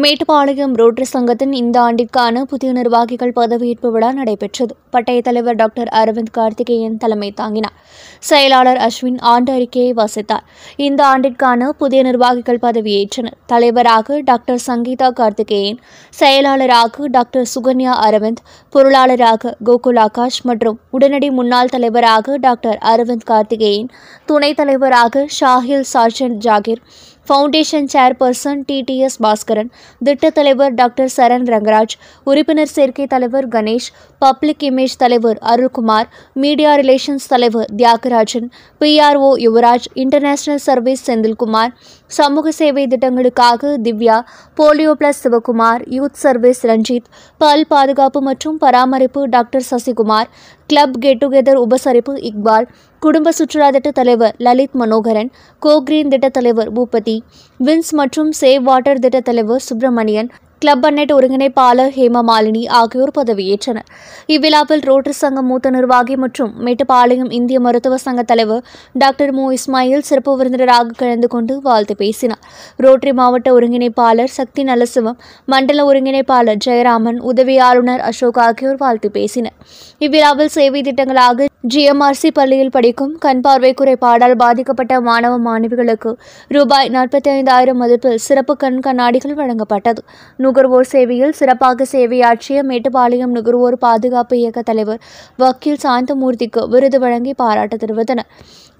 Mettupalayam rotary சங்கத்தின் இந்த ஆண்டிற்கான புதிய நிர்வாகிகள் பதவியேற்பு விழா நடைபெற்றது பட்டய தலைவர் டாக்டர் அரவிந்த் கார்த்திகேயன் தலைமை தாங்கினார் செயலாளர் அஸ்வின் ஆண்டு அறிக்கையை வாசித்தார் இந்த ஆண்டிற்கான புதிய நிர்வாகிகள் பதவியேற்றனர் தலைவராக டாக்டர் சங்கீதா கார்த்திகேயன் செயலாளராக டாக்டர் சுகன்யா அரவிந்த் பொருளாளராக கோகுல் ஆகாஷ் மற்றும் உடனடி முன்னாள் தலைவராக டாக்டர் அரவிந்த் கார்த்திகேயன் துணைத் தலைவராக Shahil Sarjan Zakir foundation chairperson TDS Baskaran திட்டத் தலைவர் டாக்டர் சரண் ரங்கராஜ் உறுப்பினர் சேர்க்கை தலைவர் கணேஷ் பப்ளிக் இமேஜ் தலைவர் அருள்குமார் மீடியா ரிலேஷன்ஸ் தலைவர் Thiyagarajan PRO Yuvaraj international service Senthilkumar சமூக சேவை திட்டங்களுக்காக Divya polio plus Sivakumar youth service Ranjith பல் பாதுகாப்பு மற்றும் பராமரிப்பு doctor Sasikumar club get together உபசரிப்பு இக்பால் குடும்ப சுற்றுலா திட்ட தலைவர் லலித் மனோகரன் கோக்ரீன் திட்ட தலைவர் பூபதி வின்ஸ் மற்றும் சேவ் வாட்டர் திட்ட தலைவர் சுப்பிரமணியன் கிளப் அன்னெட் ஒருங்கிணைப்பாளர் ஹேமமாலினி ஆகியோர் பதவியேற்றனர் இவ்விழாவில் ரோட்டரி சங்க மூத்த நிர்வாகி மற்றும் மேட்டுப்பாளையம் இந்திய மருத்துவ சங்க தலைவர் டாக்டர் மு இஸ்மாயில் சிறப்பு விருந்தினராக கலந்து கொண்டு வாழ்த்து பேசினார் ரோட்டரி மாவட்ட ஒருங்கிணைப்பாளர் சக்தி நலசிவம் மண்டல ஒருங்கிணைப்பாளர் ஜெயராமன் உதவி ஆளுநர் அசோக் ஆகியோர் வாழ்த்து பேசினர் இவ்விழாவில் சேவை திட்டங்களாக ஜிஎம்ஆர்சி பள்ளியில் படிக்கும் கண் பார்வை குறைபாடால் பாதிக்கப்பட்ட மாணவ மாணவிகளுக்கு ரூபாய் நாற்பத்தி ஐந்தாயிரம் மதிப்பில் சிறப்பு கண் கண்ணாடிகள் வழங்கப்பட்டது நுகர்வோர் சேவையில் சிறப்பாக சேவையாற்றிய மேட்டுப்பாளையம் நுகர்வோர் பாதுகாப்பு இயக்க தலைவர் வக்கீல் சாந்தமூர்த்திக்கு விருது வழங்கி பாராட்டு தெரிவித்தனர்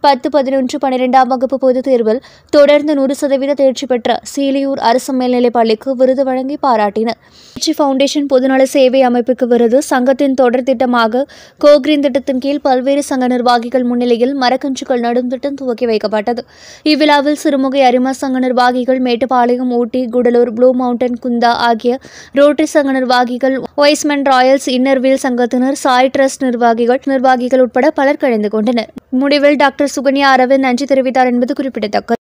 பத்து பதினொன்று பன்னிரெண்டாம் வகுப்பு பொதுத் தேர்வில் தொடர்ந்து நூறு சதவீத தேர்ச்சி பெற்ற சீலியூர் அரசு மேல்நிலைப் பள்ளிக்கு விருது வழங்கி பாராட்டினர் தேர்ச்சி ஃபவுண்டேஷன் பொதுநல சேவை அமைப்புக்கு விருது சங்கத்தின் தொடர் திட்டமாக கோக்ரின் திட்டத்தின் கீழ் பல்வேறு சங்க நிர்வாகிகள் முன்னிலையில் மரக்கன்றுகள் நடும் திட்டம் துவக்கி வைக்கப்பட்டது இவ்விழாவில் சிறுமுகை அரிமா சங்க நிர்வாகிகள் மேட்டுப்பாளையம் ஊட்டி குடலூர் ப்ளூ மவுண்டன் குந்தா ஆகிய ரோட்டரி சங்க நிர்வாகிகள் ஒய்ஸ்மென் ராயல்ஸ் இன்னர்வீல் சங்கத்தினர் சாய் ட்ரஸ்ட் நிர்வாகிகள் நிர்வாகிகள் உட்பட பலர் கலந்து கொண்டனர் முடிவில் டாக்டர் சுகன்யா அரவிந்த் நன்றி தெரிவித்தார் என்பது குறிப்பிடத்தக்கது